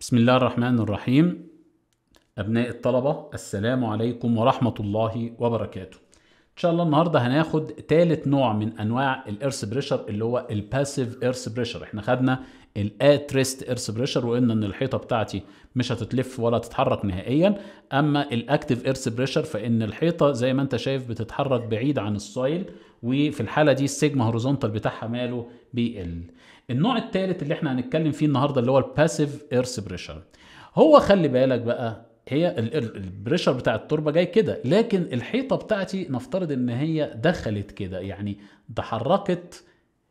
بسم الله الرحمن الرحيم أبناء الطلبة السلام عليكم ورحمة الله وبركاته إن شاء الله النهاردة هناخد تالت نوع من أنواع الإرث بريشر اللي هو الباسيف إرث بريشر إحنا خدنا الاتريست إرث بريشر وقلنا إن الحيطة بتاعتي مش هتتلف ولا تتحرك نهائيا أما الأكتيف إرث بريشر فإن الحيطة زي ما أنت شايف بتتحرك بعيد عن السويل وفي الحالة دي السيجما هوريزونتال بتاعها ماله بيقل النوع الثالث اللي احنا هنتكلم فيه النهارده اللي هو الباسيف ايرث بريشر هو خلي بالك بقى هي البريشر بتاع التربه جاي كده لكن الحيطه بتاعتي نفترض ان هي دخلت كده يعني تحركت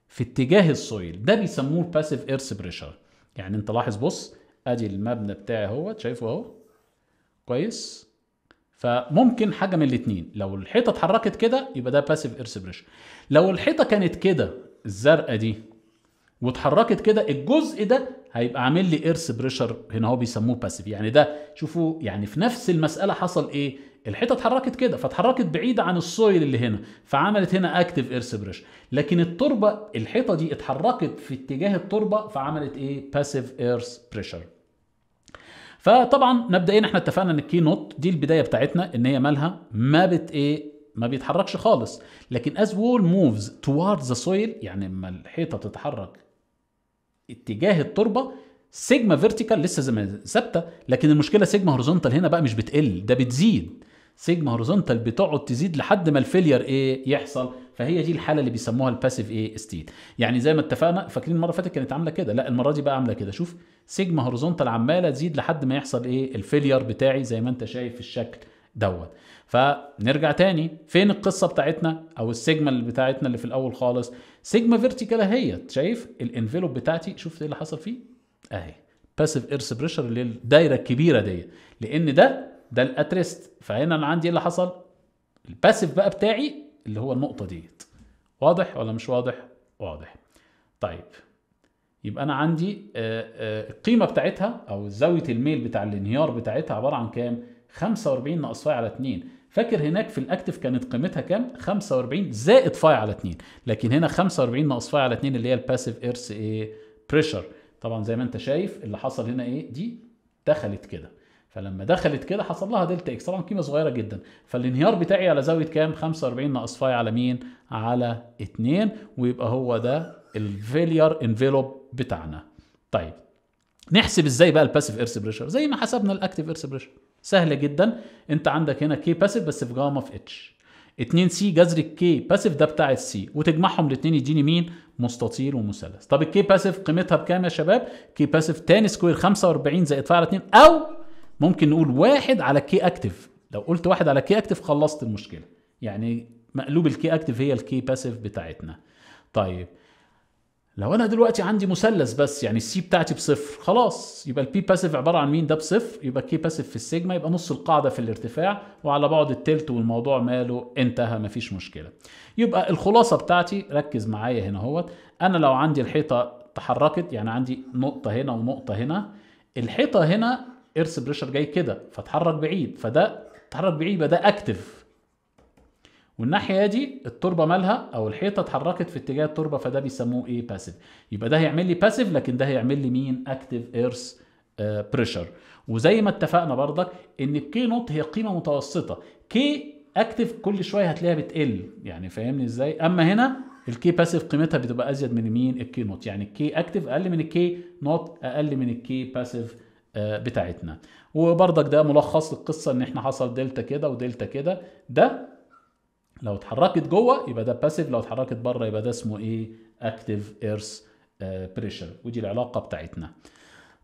في اتجاه السويل ده بيسموه الباسيف ايرث بريشر يعني انت لاحظ بص ادي المبنى بتاعي اهوت شايفه اهو كويس فممكن حاجه من الاثنين لو الحيطه اتحركت كده يبقى ده باسيف ايرث بريشر لو الحيطه كانت كده الزرقاء دي واتحركت كده الجزء ده هيبقى عامل لي ايرث بريشر هنا هو بيسموه باسيف يعني ده شوفوا يعني في نفس المساله حصل ايه الحته اتحركت كده فاتحركت بعيده عن السويل اللي هنا فعملت هنا اكتف ايرث بريشر لكن التربه الحيطه دي اتحركت في اتجاه التربه فعملت ايه باسيف ايرث بريشر فطبعا مبدئيا احنا اتفقنا ان الكي نوت دي البدايه بتاعتنا ان هي مالها ما بت ايه ما بيتحركش خالص لكن as wall moves towards the soil يعني لما الحيطه تتحرك اتجاه التربه سيجما فيرتيكال لسه زي ما ثابته لكن المشكله سيجما هوريزونتال هنا بقى مش بتقل ده بتزيد سيجما هوريزونتال بتقعد تزيد لحد ما الفيلير ايه يحصل فهي دي الحاله اللي بيسموها الباسيف ايه ستيت يعني زي ما اتفقنا فاكرين المره اللي فاتت كانت عامله كده لا المره دي بقى عامله كده شوف سيجما هوريزونتال عماله تزيد لحد ما يحصل ايه الفيلير بتاعي زي ما انت شايف في الشكل دوت فنرجع تاني فين القصه بتاعتنا او السيجما اللي بتاعتنا اللي في الاول خالص سيجما فيرتيكال اهيت شايف الانفلوب بتاعتي شفت ايه اللي حصل فيه اهي باسيف ايرث بريشر اللي الدايره الكبيره ديت لان ده ده الاتريست فهنا انا عندي ايه اللي حصل الباسيف بقى بتاعي اللي هو النقطه ديت واضح ولا مش واضح واضح طيب يبقى انا عندي آه، آه، القيمه بتاعتها او زاويه الميل بتاع الانهيار بتاعتها عباره عن كام 45 ناقص فاي على 2 فاكر هناك في الاكتف كانت قيمتها كام 45 زائد فاي على 2 لكن هنا 45 ناقص فاي على 2 اللي هي الباسيف ايرث ايه بريشر طبعا زي ما انت شايف اللي حصل هنا ايه دي دخلت كده فلما دخلت كده حصل لها دلتا اكس طبعا قيمه صغيره جدا فالانهيار بتاعي على زاويه كام 45 ناقص فاي على مين على 2 ويبقى هو ده الفيلير انفلوب بتاعنا طيب نحسب ازاي بقى الباسيف ايرث بريشر زي ما حسبنا الاكتف ايرث بريشر سهله جدا انت عندك هنا كي باسيف بس في جاما في اتش 2 سي جذر الكي باسيف ده بتاع السي وتجمعهم الاثنين يديني مين مستطيل ومثلث طب الكي باسيف قيمتها بكام يا شباب كي باسيف تاني سكوير 45 زائد فاعل 2 او ممكن نقول واحد على كي اكتف لو قلت واحد على كي اكتف خلصت المشكله يعني مقلوب الكي اكتف هي الكي باسيف بتاعتنا طيب لو انا دلوقتي عندي مثلث بس يعني السي بتاعتي بصفر خلاص يبقى البي باسيف عباره عن مين ده بصفر يبقى الكي باسيف في السيجما يبقى نص القاعده في الارتفاع وعلى بعد التلت والموضوع ماله انتهى مفيش مشكله يبقى الخلاصه بتاعتي ركز معايا هنا اهوت انا لو عندي الحيطه تحركت يعني عندي نقطه هنا ونقطه هنا الحيطه هنا ايرث بريشر جاي كده فتحرك بعيد فده تحرك بعيد يبقى ده اكتف والناحيه دي التربه مالها او الحيطه اتحركت في اتجاه التربه فده بيسموه ايه باسيف يبقى ده هيعمل لي باسيف لكن ده هيعمل لي مين اكتيف ايرث بريشر وزي ما اتفقنا برضك ان الكي نوت هي قيمه متوسطه كي اكتف كل شويه هتلاقيها بتقل يعني فاهمني ازاي اما هنا الكي باسيف قيمتها بتبقى ازيد من مين الكي نوت يعني الكي اكتف اقل من الكي نوت اقل من الكي باسيف آه، بتاعتنا وبرضك ده ملخص القصه ان احنا حصل دلتا كده ودلتا كده ده لو اتحركت جوه يبقى ده باسيف لو اتحركت بره يبقى ده اسمه ايه اكتيف ايرث بريشر ودي العلاقه بتاعتنا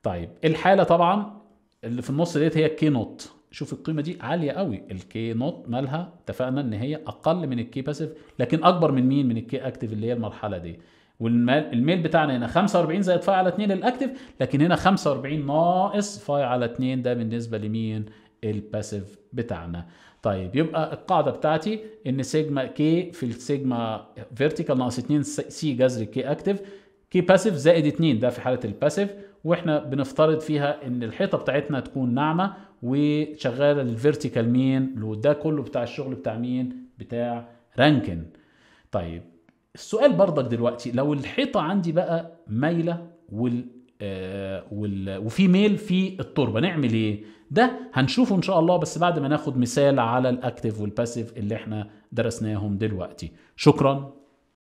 طيب الحاله طبعا اللي في النص ديت هي كي نوت شوف القيمه دي عاليه قوي الكي نوت مالها اتفقنا ان هي اقل من الكي باسيف لكن اكبر من مين من الكي اكتيف اللي هي المرحله دي والميل بتاعنا هنا 45 زائد فاي على 2 للاكتيف لكن هنا 45 ناقص فاي على 2 ده بالنسبه لمين الباسيف بتاعنا طيب يبقى القاعده بتاعتي ان سيجما كي في السيجما فيرتيكال ناقص 2 سي جذر كي اكتف كي باسيف زائد 2 ده في حاله الباسيف واحنا بنفترض فيها ان الحيطه بتاعتنا تكون ناعمه وشغاله الفيرتيكال مين لو ده كله بتاع الشغل بتاع مين بتاع رانكن طيب السؤال برضك دلوقتي لو الحيطه عندي بقى مايله وال آه، وفي ميل في التربه نعمل ايه ده هنشوفه ان شاء الله بس بعد ما ناخد مثال على الاكتف والباسيف اللي احنا درسناهم دلوقتي شكرا